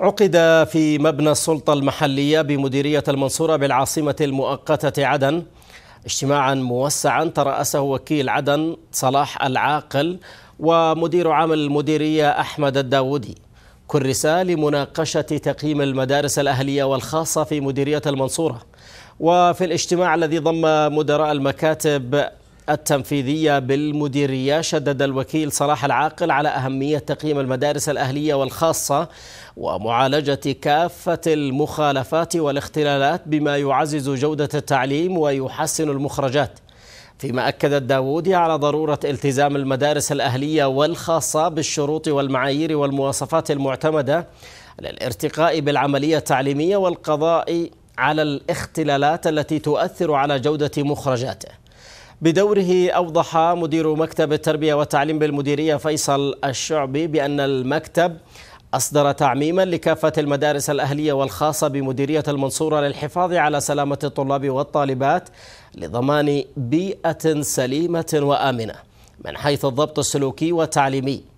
عقد في مبنى السلطة المحلية بمديرية المنصورة بالعاصمة المؤقتة عدن اجتماعا موسعا ترأسه وكيل عدن صلاح العاقل ومدير عام المديرية أحمد الداودي كرسا لمناقشة تقييم المدارس الأهلية والخاصة في مديرية المنصورة وفي الاجتماع الذي ضم مدراء المكاتب التنفيذية بالمديرية شدد الوكيل صلاح العاقل على أهمية تقييم المدارس الأهلية والخاصة ومعالجة كافة المخالفات والاختلالات بما يعزز جودة التعليم ويحسن المخرجات فيما أكد الداودي على ضرورة التزام المدارس الأهلية والخاصة بالشروط والمعايير والمواصفات المعتمدة للارتقاء بالعملية التعليمية والقضاء على الاختلالات التي تؤثر على جودة مخرجاته بدوره أوضح مدير مكتب التربية والتعليم بالمديرية فيصل الشعبي بأن المكتب أصدر تعميما لكافة المدارس الأهلية والخاصة بمديرية المنصورة للحفاظ على سلامة الطلاب والطالبات لضمان بيئة سليمة وآمنة من حيث الضبط السلوكي والتعليمي